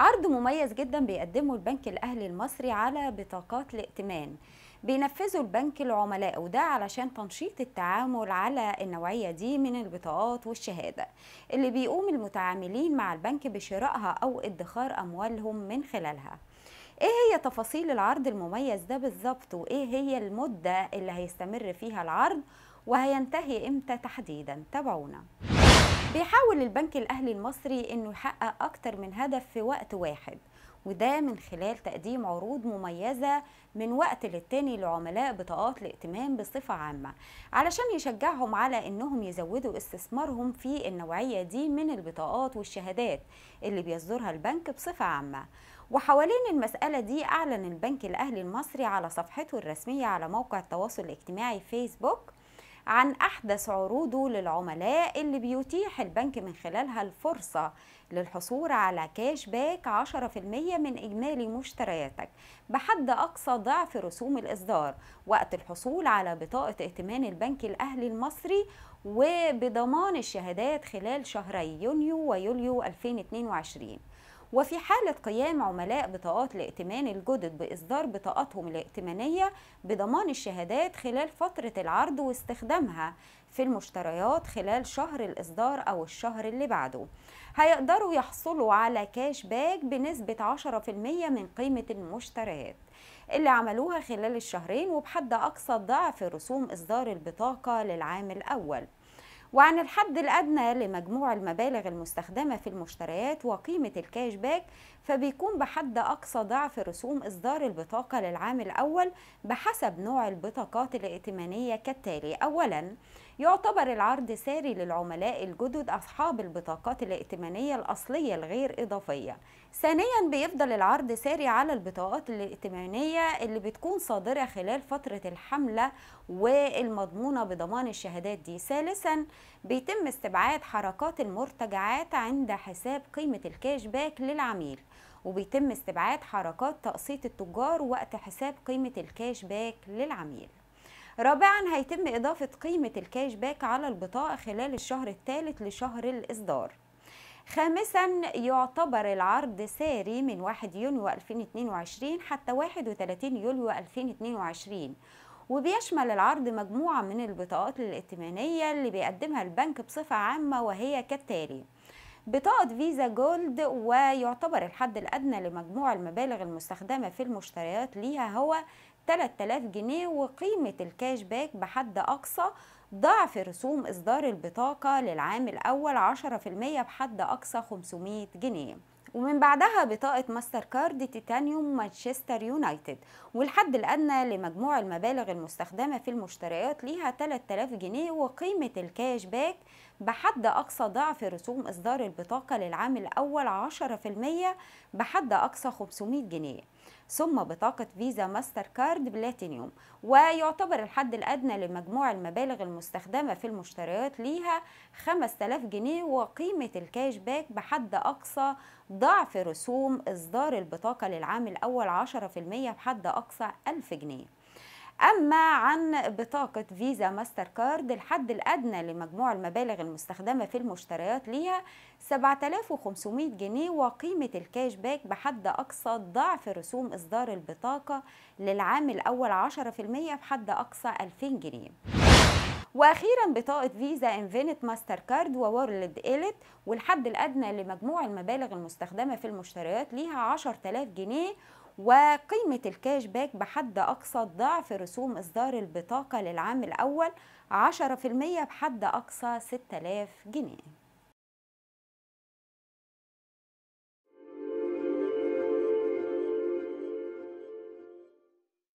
عرض مميز جدا بيقدمه البنك الأهلي المصري على بطاقات الائتمان بينفذوا البنك العملاء وده علشان تنشيط التعامل على النوعية دي من البطاقات والشهادة اللي بيقوم المتعاملين مع البنك بشرائها أو ادخار أموالهم من خلالها ايه هي تفاصيل العرض المميز ده بالظبط وايه هي المدة اللي هيستمر فيها العرض وهينتهي امتى تحديدا تابعونا بيحاول البنك الأهلي المصري أنه يحقق أكتر من هدف في وقت واحد وده من خلال تقديم عروض مميزة من وقت للتاني لعملاء بطاقات الائتمان بصفة عامة علشان يشجعهم على انهم يزودوا استثمارهم في النوعية دي من البطاقات والشهادات اللي بيصدرها البنك بصفة عامة وحوالين المسألة دي أعلن البنك الأهلي المصري على صفحته الرسمية على موقع التواصل الاجتماعي فيسبوك عن أحدث عروضه للعملاء اللي بيتيح البنك من خلالها الفرصة للحصول على كاش باك 10% من إجمالي مشترياتك بحد أقصى ضعف رسوم الإصدار وقت الحصول على بطاقة ائتمان البنك الأهلي المصري وبضمان الشهادات خلال شهري يونيو ويوليو 2022 وفي حالة قيام عملاء بطاقات الائتمان الجدد بإصدار بطاقاتهم الائتمانية بضمان الشهادات خلال فترة العرض واستخدامها في المشتريات خلال شهر الإصدار أو الشهر اللي بعده هيقدروا يحصلوا على كاش باك بنسبة 10% من قيمة المشتريات اللي عملوها خلال الشهرين وبحد أقصى ضعف رسوم إصدار البطاقة للعام الأول وعن الحد الأدنى لمجموع المبالغ المستخدمة في المشتريات وقيمة الكاش باك فبيكون بحد أقصى ضعف رسوم إصدار البطاقة للعام الأول بحسب نوع البطاقات الائتمانية كالتالي أولاً يعتبر العرض ساري للعملاء الجدد أصحاب البطاقات الائتمانية الأصلية الغير إضافية ثانيا بيفضل العرض ساري على البطاقات الائتمانية اللي بتكون صادرة خلال فترة الحملة والمضمونة بضمان الشهادات دي ثالثا بيتم استبعاد حركات المرتجعات عند حساب قيمة الكاش باك للعميل وبيتم استبعاد حركات تقسيط التجار وقت حساب قيمة الكاش باك للعميل رابعا هيتم إضافة قيمة الكاش باك على البطاقة خلال الشهر الثالث لشهر الإصدار خامسا يعتبر العرض ساري من 1 يونيو 2022 حتى 31 يوليو 2022 وبيشمل العرض مجموعة من البطاقات الائتمانية اللي بيقدمها البنك بصفة عامة وهي كالتالي بطاقة فيزا جولد ويعتبر الحد الأدنى لمجموع المبالغ المستخدمة في المشتريات ليها هو 3000 جنيه وقيمة الكاش باك بحد أقصى ضعف رسوم إصدار البطاقة للعام الأول 10% بحد أقصى 500 جنيه ومن بعدها بطاقة ماستر كارد تيتانيوم مانشستر يونايتد والحد الأدنى لمجموع المبالغ المستخدمة في المشتريات ليها 3000 جنيه وقيمة الكاش باك بحد أقصى ضعف رسوم إصدار البطاقة للعام الأول 10% بحد أقصى 500 جنيه ثم بطاقة فيزا ماستر كارد بلاتينيوم ويعتبر الحد الأدنى لمجموع المبالغ المستخدمة في المشتريات ليها 5000 جنيه وقيمة الكاش باك بحد أقصى ضعف رسوم إصدار البطاقة للعام الأول 10% بحد أقصى 1000 جنيه أما عن بطاقة فيزا ماستر كارد الحد الأدنى لمجموع المبالغ المستخدمة في المشتريات ليها 7500 جنيه وقيمة الكاش باك بحد أقصى ضعف رسوم إصدار البطاقة للعام الأول 10% بحد أقصى 2000 جنيه واخيرا بطاقه فيزا انفينيت ماستر كارد وورلد اليت والحد الادنى لمجموع المبالغ المستخدمه في المشتريات ليها 10000 جنيه وقيمة الكاش باك بحد أقصى ضعف رسوم إصدار البطاقة للعام الأول 10% بحد أقصى 6000 جنيه